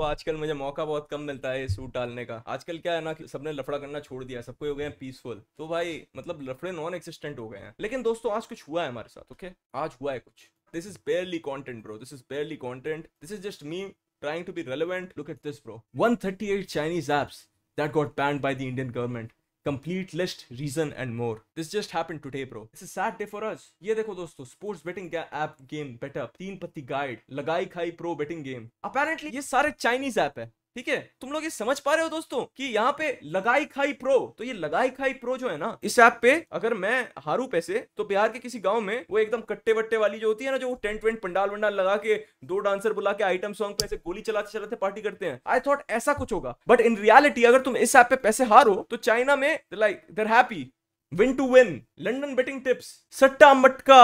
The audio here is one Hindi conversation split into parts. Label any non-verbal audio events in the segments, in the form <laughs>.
तो आजकल मुझे मौका बहुत कम मिलता है सूट डालने का आजकल क्या है ना कि सबने लफड़ा करना छोड़ दिया सबको हो गए हैं पीसफुल तो भाई मतलब लफड़े नॉन एक्सिस्टेंट हो गए हैं लेकिन दोस्तों आज कुछ हुआ है हमारे साथ ओके आज हुआ है कुछ this is barely content bro this is barely content this is just me trying to be relevant look at this bro one thirty eight Chinese apps that got banned by the Indian government complete list, reason and more. This just happened today bro. It's a sad day for us. ये देखो दोस्तों sports betting app game Betup teen patti guide lagai khai pro betting game apparently ye sare chinese app hai ठीक है तुम लोग ये समझ पा रहे हो दोस्तों कि यहाँ पे लगाई खाई प्रो तो ये लगाई खाई प्रो जो है ना इस ऐप पे अगर मैं हारू पैसे तो बिहार के किसी गांव में वो एकदम कट्टे वट्टे वाली जो होती है ना जो वो टेंट वेंट पंडाल वंडाल लगा के दो डांसर बुला के आइटम सॉन्ग पे ऐसे गोली चलाते चलाते पार्टी करते हैं आई थॉट ऐसा कुछ होगा बट इन रियालिटी अगर तुम इस ऐप पे पैसे हारो तो चाइना में like there happy win to win London betting tips सट्टा मटका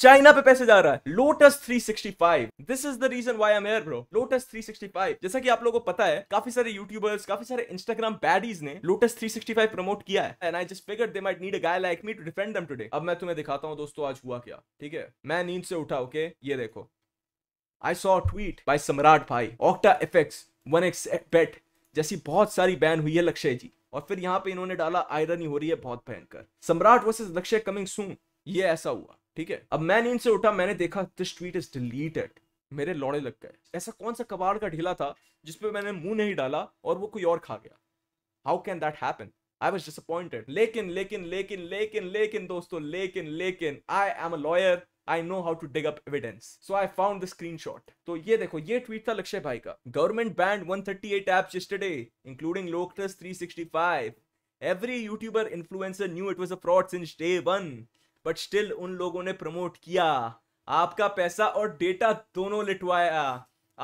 चाइना पे पैसे जा रहा है Lotus 365 this is the reason why I am here bro Lotus 365 जैसा कि आप लोगों को पता है काफी सारे यूट्यूबर्स काफी सारे इंस्टाग्राम बैडीज ने लोटस 365 प्रमोट किया है and I just figured they might need a guy like me to defend them today अब मैं तुम्हें दिखाता हूं दोस्तों आज हुआ क्या ठीक है मैं नींद से उठा ओके okay? ये देखो आई सॉ ट्वीट बाय सम्राट भाई ऑक्टा एफेक्स 1x बेट जैसी बहुत सारी बैन हुई है लक्ष्य जी और फिर यहां पे इन्होंने डाला आयरन ही हो रही है बहुत भयंकर सम्राट वर्सेस लक्ष्य कमिंग सून ये ऐसा हुआ ठीक है अब मैं नींद से उठा मैंने देखा दिस ट्वीट इज डिलीटेड मेरे लौड़े लग गए ऐसा कौन सा कबाड़ का ढीला था जिसपे मैंने मुंह नहीं डाला और वो कोई और खा गया how can that happen I was disappointed लेकिन लेकिन लेकिन लेकिन लेकिन दोस्तों लेकिन लेकिन I am a lawyer I know how to dig up evidence so I found the screenshot तो ये देखो ये ट्वीट था लक्ष्य भाई का government banned one thirty eight app yesterday including Lotus five every YouTuber influencer knew it was a fraud since day one but still उन लोगों ने प्रमोट किया आपका पैसा और डेटा दोनों लिटवाया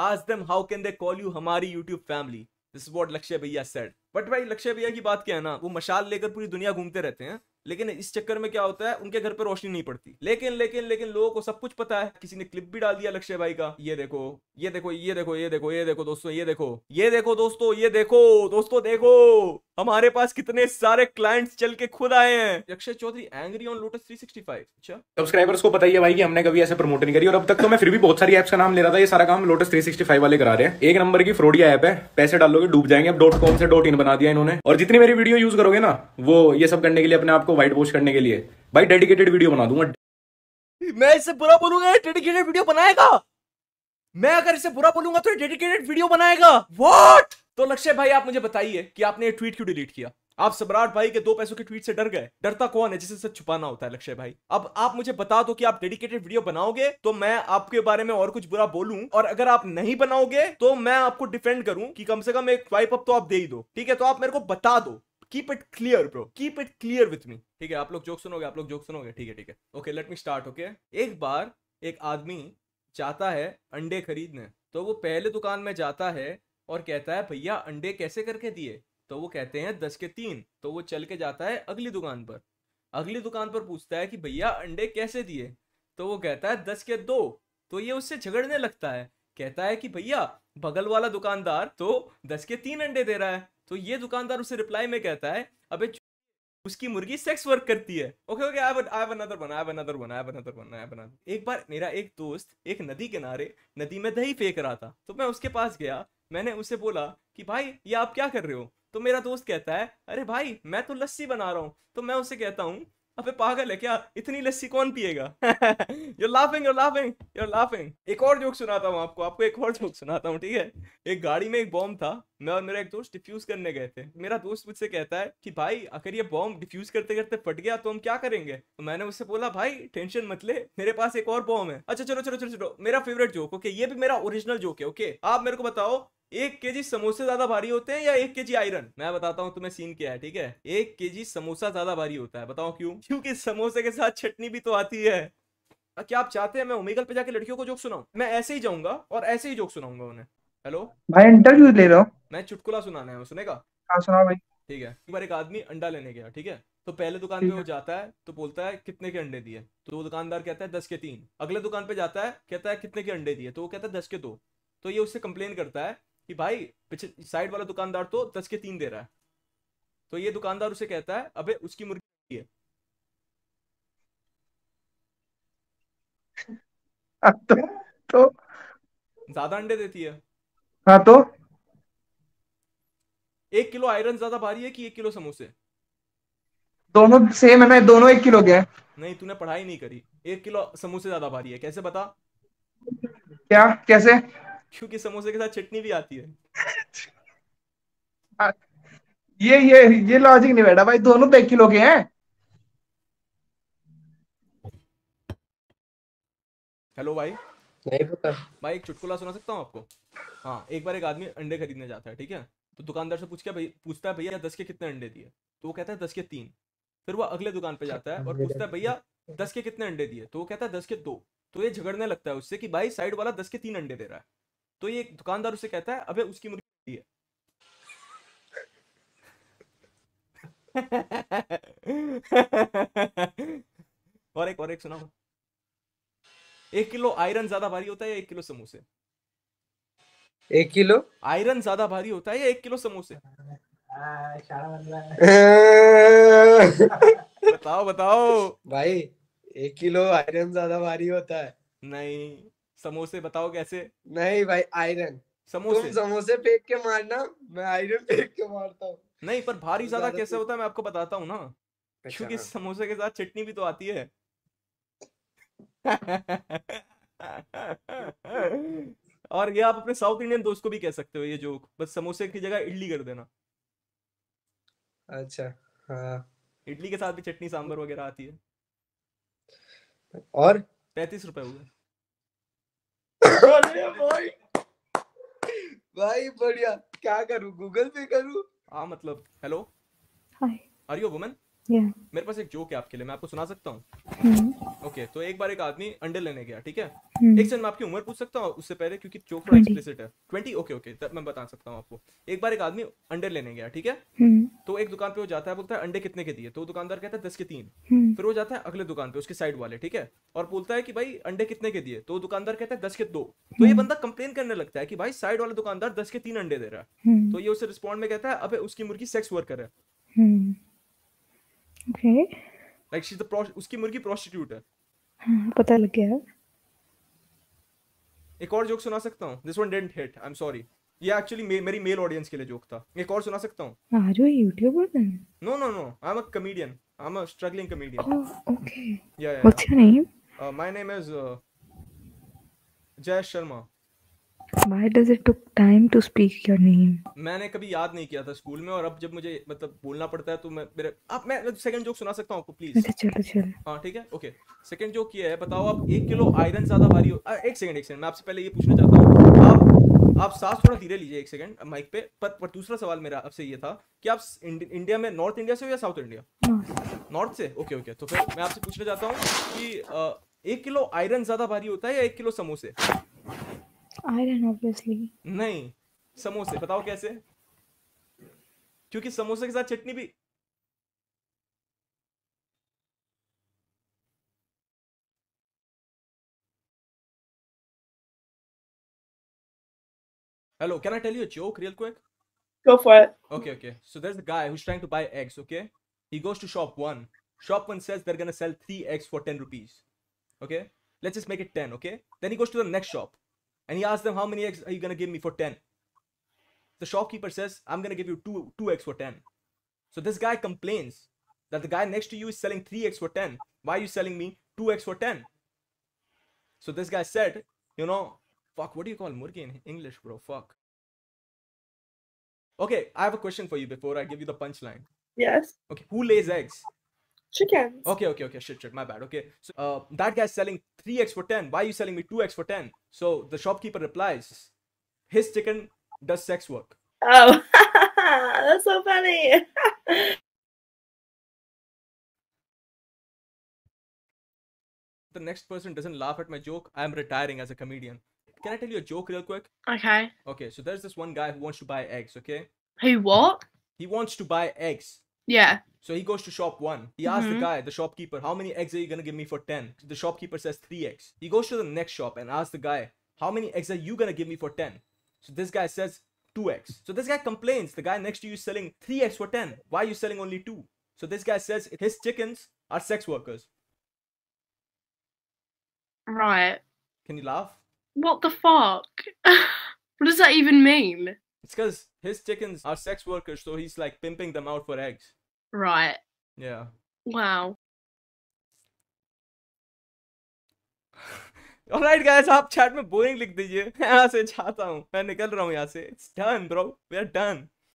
आज दम how can they call you हमारी YouTube family this what Lakshya भैया सेड बट भाई लक्ष्य भैया की बात क्या है ना वो मशाल लेकर पूरी दुनिया घूमते रहते हैं लेकिन इस चक्कर में क्या होता है उनके घर पर रोशनी नहीं पड़ती लेकिन लेकिन लेकिन लोगों को सब कुछ पता है किसी ने क्लिप भी डाल दिया लक्ष्य भाई का ये देखो ये देखो ये देखो ये देखो ये देखो दोस्तों ये देखो ये देखो दोस्तों ये देखो दोस्तों देखो हमारे पास कितने सारे क्लाइंट्स चल के खुद आए हैं Akshay Chaudhary angry on Lotus 365 अच्छा सब्सक्राइबर्स को बताइए भाई कि हमने कभी ऐसे प्रमोट नहीं करी और अब तक तो मैं फिर भी बहुत सारी ऐप्स का नाम ले रहा था ये सारा काम लोटस 365 वाले करा रहे हैं एक नंबर की फ्रोडिया ऐप है पैसे डालोगे डूब जाएंगे अब डॉट कॉम से डॉट इन बना दिया इन्होंने और जितनी मेरी वीडियो यूज करोगे ना वो ये सब करने के लिए अपने आपको व्हाइट वॉश करने के लिए भाई डेडिकेटेड वीडियो बना दूंगा मैं इसे बुरा बोलूंगा डेडिकेटेड वीडियो बनाएगा मैं अगर इसे बुरा बोलूंगा तो डेडिकेटेड वीडियो बनाएगा वॉट तो लक्ष्य भाई आप मुझे बताइए कि आपने ये ट्वीट क्यों डिलीट किया आप सम्राट भाई के दो पैसों के ट्वीट से डर गए डरता कौन है जिसे सच छुपाना होता है लक्ष्य भाई अब आप मुझे बता दो कि आप डेडिकेटेड वीडियो बनाओगे तो मैं आपके बारे में और कुछ बुरा बोलू और अगर आप नहीं बनाओगे तो मैं आपको डिफेंड करूं कि कम से कम एक स्वाइप अप तो आप दे ही दो ठीक है तो आप मेरे को बता दो keep it clear bro keep it clear with me ठीक है आप लोग जोक सुनोगे आप लोग जोक सुनोगे ठीक है ठीक है okay let me start okay एक बार एक आदमी जाता है अंडे खरीदने तो वो पहले दुकान में जाता है और कहता है भैया अंडे कैसे करके दिए तो वो कहते हैं दस के तीन तो वो चल के जाता है अगली दुकान पर अगली दुकान पर पूछता है कि भैया अंडे कैसे दिए तो वो कहता है दस के दो तो ये उससे झगड़ने लगता है कहता है कि भैया बगल वाला दुकानदार तो दस के तीन अंडे दे रहा है तो ये दुकानदार उसे रिप्लाई में कहता है अबे उसकी मुर्गी सेक्स वर्क करती है okay okay I I another one I another one I another one I another एक बार मेरा एक दोस्त एक नदी किनारे नदी में दही फेंक रहा था तो मैं उसके पास गया मैंने उसे बोला कि भाई ये आप क्या कर रहे हो तो मेरा दोस्त कहता है अरे भाई मैं तो लस्सी बना रहा हूँ तो मैं उसे कहता हूँ अबे पागल है क्या इतनी लस्सी कौन पिएगा यो <laughs> laughing you're laughing you're laughing एक और जोक सुनाता हूँ आपको आपको एक और जोक सुनाता हूँ ठीक है एक गाड़ी में एक बॉम्ब था मैं और मेरा एक दोस्त डिफ्यूज करने गए थे मेरा दोस्त मुझसे कहता है कि भाई अगर ये बॉम्ब डिफ्यूज करते करते फट गया तो हम क्या करेंगे तो मैंने उससे बोला भाई टेंशन मत ले मेरे पास एक और बॉम्ब है अच्छा चलो चलो चलो चलो मेरा फेवरेट जोक ओके ये भी मेरा ओरिजिनल जोक है ओके आप मेरे को बताओ एक के जी समोसे ज्यादा भारी होते हैं या एक के जी आयरन मैं बताता हूँ तुम्हें सीन क्या है ठीक है एक के जी समोसा ज्यादा भारी होता है बताओ क्यों क्योंकि समोसे के साथ चटनी भी तो आती है क्या आप चाहते हैं मैं ओमेगल पे जाके लड़कियों को जोक सुनाऊं मैं ऐसे ही जाऊंगा और ऐसे ही जोक सुनाऊंगा उन्हें हेलो भाई इंटरव्यू ले रहा हूँ मैं चुटकुला सुनाना है सुनेगा हाँ सुना भाई ठीक है एक बार एक आदमी अंडा लेने गया ठीक है तो पहले दुकान पे वो जाता है तो बोलता है कितने के अंडे दिए तो वो दुकानदार कहता है दस के तीन अगले दुकान पे जाता है कहता है कितने के अंडे दिए तो वो कहता है दस के दो तो ये उससे कंप्लेन करता है कि भाई पीछे साइड वाला दुकानदार तो दस के तीन दे रहा है तो ये दुकानदार उसे कहता है अबे उसकी मुर्गी है <laughs> तो तो ज्यादा अंडे देती है हाँ तो एक किलो आयरन ज्यादा भारी है कि एक किलो समोसे दोनों सेम है मैं दोनों एक किलो के हैं नहीं तूने पढ़ाई नहीं करी एक किलो समोसे ज्यादा भारी है कैसे बता क्या कैसे क्योंकि समोसे के साथ चटनी भी आती है ये ये ये लॉजिक नहीं बैठा भाई दोनों तो एक किलो के हैं हेलो भाई नहीं पता भाई एक चुटकुला सुना सकता हूँ आपको हाँ एक बार एक आदमी अंडे खरीदने जाता है ठीक है तो दुकानदार से पूछ के भाई पूछता है भैया दस के कितने अंडे दिए तो वो कहता है दस के तीन फिर वो अगले दुकान पे जाता है और पूछता है भैया दस के कितने अंडे दिए तो वो कहता है दस के दो तो ये झगड़ने लगता है उससे कि भाई साइड वाला दस के तीन अंडे दे रहा है तो ये दुकानदार उसे कहता है अबे उसकी मुर्गी है <laughs> और एक और एक सुना एक किलो आयरन ज्यादा भारी होता है या एक किलो समोसे एक किलो आयरन ज्यादा भारी होता है या एक किलो समोसे <laughs> बताओ बताओ भाई एक किलो आयरन ज्यादा भारी होता है नहीं समोसे बताओ कैसे नहीं भाई आयरन समोसे तुम समोसे फेंक के मारना मैं आयरन फेंक के मारता हूँ नहीं पर भारी ज्यादा कैसे तो- होता है मैं आपको बताता हूँ ना अच्छा, क्योंकि हाँ। समोसे के साथ चटनी भी तो आती है <laughs> और ये आप अपने साउथ इंडियन दोस्त को भी कह सकते हो ये जोक बस समोसे की जगह इडली कर देना अच्छा हाँ इडली के साथ भी चटनी सांबर वगैरह आती है और पैंतीस रुपए हुए अरे भाई भाई बढ़िया क्या करूं गूगल पे करूं हाँ मतलब hello hi are you woman yeah. मेरे पास एक जोक है आपके लिए मैं आपको सुना सकता हूँ ओके hmm. okay, तो एक बार एक आदमी अंडे लेने गया ठीक है hmm. एक सेकंड मैं आपकी उम्र पूछ सकता हूँ उससे पहले क्योंकि जोक थोड़ा एक्सप्लिसिट है ट्वेंटी ओके ओके तब मैं बता सकता हूँ आपको एक बार एक आदमी अंडे लेने गया ठीक है hmm. तो एक दुकान पे वो जाता है बोलता है अंडे कितने के दिए तो दुकानदार कहता है दस के तीन hmm. फिर वो जाता है अगले दुकान पे उसके साइड वाले ठीक है और बोलता है कि भाई अंडे कितने के दिए तो दुकानदार कहता है दस के दो तो ये hmm. बंदा कंप्लेन करने लगता है कि भाई साइड वाला दुकानदार दस के तीन अंडे दे रहा है तो ये उसे रिस्पॉन्ड में कहता है अब उसकी मुर्गी सेक्स वर्कर है okay like she is the उसकी मुर्गी प्रोस्टिट्यूट है hmm, पता लग गया एक और जोक सुना सकता हूँ this one didn't hit I am sorry ये एक्चुअली मे, मेरी मेल ऑडियंस के लिए जोक था एक और सुना सकता हूँ are you YouTuber then no no no I am a comedian I am a struggling comedian okay yeah yeah what's your name my name is Jay Sharma Why does it took time to speak your name? मैंने कभी याद नहीं किया था स्कूल में और अब जब मुझे मतलब बोलना पड़ता है तो मैं मेरे आप मैं सेकंड जोक सुना सकता हूं आपको प्लीज अच्छा चलो चलो हां ठीक है ओके सेकंड जोक ये है बताओ आप 1 किलो आयरन ज्यादा भारी हो आ, एक सेकंड एक सेकंड मैं आपसे पहले ये पूछना चाहता हूं आप आप सांस थोड़ा धीरे लीजिए एक सेकंड माइक पे पर, पर दूसरा सवाल मेरा आपसे ये था कि आप इंडिया में नॉर्थ इंडिया से हो या साउथ इंडिया नॉर्थ से ओके ओके तो फिर मैं आपसे पूछना चाहता हूँ कि एक किलो आयरन ज्यादा भारी होता है या एक किलो समोसे आयरन ऑब्वियसली नहीं समोसे बताओ कैसे क्योंकि समोसे के साथ चटनी भी hello can I tell you joke real quick go for it okay okay so there is a guy who is trying to buy eggs okay he goes to shop 1 shop 1 says they are gonna sell 3 eggs for 10 rupees okay let's just make it 10 okay then he goes to the next shop And he asks them, How many eggs are you going to give me for 10? The shopkeeper says, I'm going to give you two, two eggs for 10. So this guy complains that the guy next to you is selling three eggs for 10. Why are you selling me two eggs for 10? So this guy said, You know, fuck, what do you call murgi in English, bro? Fuck. Okay, I have a question for you before I give you the punchline. Yes. Okay, who lays eggs? chickens. Okay, okay, okay. Shit, shit. My bad. Okay. So uh, that guy's selling 3x for 10. Why are you selling me 2x for 10? So the shopkeeper replies, his chicken does sex work. Oh, <laughs> that's so funny. the next person doesn't laugh at my joke. I'm retiring as a comedian. Can I tell you a joke real quick? Okay. Okay, so there's this one guy who wants to buy eggs, okay? Who what? He wants to buy eggs. Yeah. So he goes to shop one. He asks mm-hmm. the guy, the shopkeeper, how many eggs are you gonna give me for ten? The shopkeeper says three eggs. He goes to the next shop and asks the guy, how many eggs are you gonna give me for ten? So this guy says two eggs. So this guy complains. The guy next to you is selling three eggs for ten. Why are you selling only two? So this guy says his chickens are sex workers. Right. Can you laugh? What the fuck? <laughs> what does that even mean? It's because his chickens are sex workers, so he's like pimping them out for eggs. Right. Yeah. Wow. <laughs> All right, guys. आप चैट में बोरिंग लिख दीजिए <laughs> यहाँ से चाहता हूँ मैं निकल रहा हूँ यहाँ से इट्स डन ब्रो